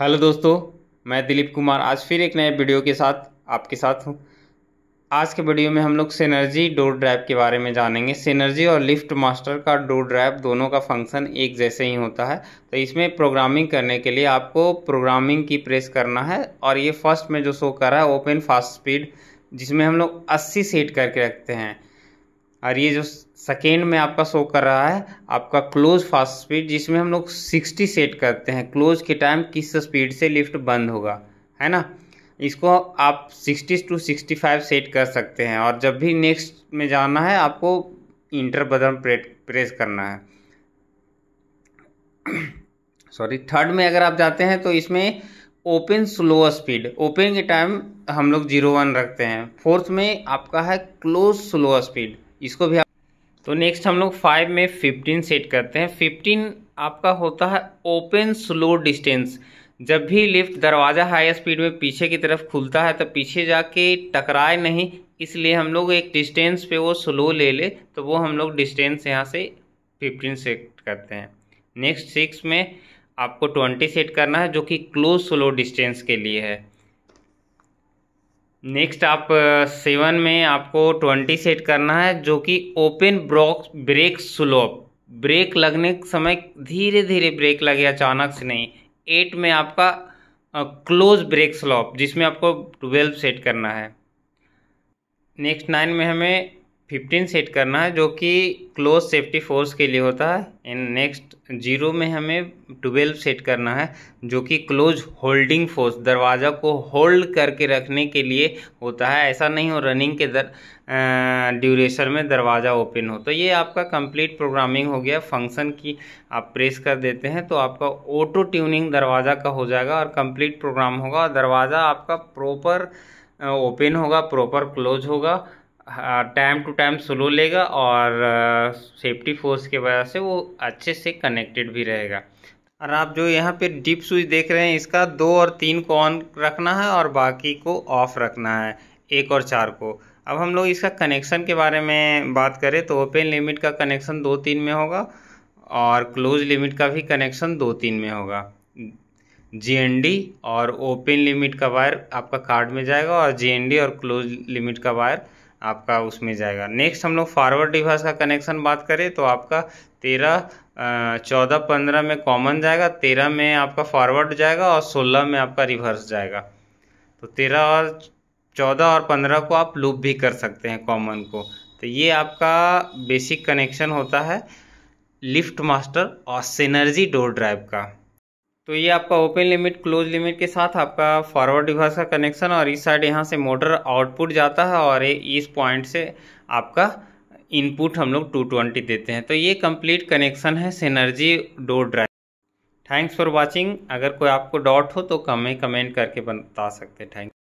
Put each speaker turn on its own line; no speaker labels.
hello दोस्तों मैं दिलीप कुमार आज फिर एक नए वीडियो के साथ आपके साथ हूँ आज के वीडियो में हम लोग सेनर्जी डोर ड्राइव के बारे में जानेंगे सेनर्जी और लिफ्ट मास्टर का डोर ड्राइव दोनों का फंक्शन एक जैसे ही होता है तो इसमें प्रोग्रामिंग करने के लिए आपको प्रोग्रामिंग की प्रेस करना है और ये फर्स्ट में जो शो कर रहा है ओपन फास्ट स्पीड जिसमें हम लोग अस्सी सेट करके रखते हैं और ये जो सेकेंड में आपका शो कर रहा है आपका क्लोज फास्ट स्पीड जिसमें हम लोग सिक्सटी सेट करते हैं क्लोज के टाइम किस स्पीड से लिफ्ट बंद होगा है ना इसको आप sixty to sixty five set कर सकते हैं और जब भी नेक्स्ट में जाना है आपको इंटर बदम प्रेस करना है सॉरी थर्ड में अगर आप जाते हैं तो इसमें ओपन स्लो स्पीड ओपन के टाइम हम लोग जीरो वन रखते हैं फोर्थ में आपका है क्लोज स्लो स्पीड इसको भी आप तो नेक्स्ट हम लोग फाइव में फिफ्टीन सेट करते हैं फिफ्टीन आपका होता है ओपन स्लो डिस्टेंस जब भी लिफ्ट दरवाज़ा हाई स्पीड में पीछे की तरफ खुलता है तो पीछे जाके टकराए नहीं इसलिए हम लोग एक डिस्टेंस पे वो स्लो ले ले तो वो हम लोग डिस्टेंस यहाँ से फिफ्टीन सेट करते हैं नेक्स्ट सिक्स में आपको ट्वेंटी सेट करना है जो कि क्लोज स्लो डिस्टेंस के लिए है नेक्स्ट आप सेवन uh, में आपको ट्वेंटी सेट करना है जो कि ओपन ब्रॉक ब्रेक स्लोप ब्रेक लगने के समय धीरे धीरे ब्रेक लगे अचानक से नहीं एट में आपका क्लोज ब्रेक स्लॉप जिसमें आपको ट्वेल्व सेट करना है नेक्स्ट नाइन में हमें फिफ्टीन सेट करना है जो कि क्लोज सेफ्टी फोर्स के लिए होता है एंड नेक्स्ट जीरो में हमें ट्वेल्व सेट करना है जो कि क्लोज होल्डिंग फोर्स दरवाज़ा को होल्ड करके रखने के लिए होता है ऐसा नहीं हो रनिंग के दर ड्यूरेशन में दरवाज़ा ओपन हो तो ये आपका कंप्लीट प्रोग्रामिंग हो गया फंक्शन की आप प्रेस कर देते हैं तो आपका ऑटो ट्यूनिंग दरवाज़ा का हो जाएगा और कम्प्लीट प्रोग्राम होगा और दरवाज़ा आपका प्रॉपर ओपन होगा प्रॉपर क्लोज होगा टाइम टू टाइम स्लो लेगा और सेफ्टी फोर्स के वजह से वो अच्छे से कनेक्टेड भी रहेगा और आप जो यहाँ पे डिप स्विच देख रहे हैं इसका दो और तीन को ऑन रखना है और बाकी को ऑफ रखना है एक और चार को अब हम लोग इसका कनेक्शन के बारे में बात करें तो ओपन लिमिट का कनेक्शन दो तीन में होगा और क्लोज लिमिट का भी कनेक्शन दो तीन में होगा जीएनडी और ओपन लिमिट का वायर आपका कार्ड में जाएगा और जीएनडी और क्लोज लिमिट का वायर आपका उसमें जाएगा नेक्स्ट हम लोग फॉरवर्ड डिवाइस का कनेक्शन बात करें तो आपका तेरह चौदह पंद्रह में कॉमन जाएगा तेरह में आपका फॉरवर्ड जाएगा और सोलह में आपका रिवर्स जाएगा तो तेरह और चौदह और पंद्रह को आप लूप भी कर सकते हैं कॉमन को तो ये आपका बेसिक कनेक्शन होता है लिफ्ट मास्टर और सिनर्जी डोर ड्राइव का तो ये आपका ओपन लिमिट क्लोज लिमिट के साथ आपका फॉरवर्ड डिवाइस का कनेक्शन और इस साइड यहाँ से मोटर आउटपुट जाता है और इस पॉइंट से आपका इनपुट हम लोग 220 देते हैं तो ये कंप्लीट कनेक्शन है Synergy door drive thanks for watching अगर कोई आपको डाउट हो तो कमें कमेंट करके बता सकते हैं थैंक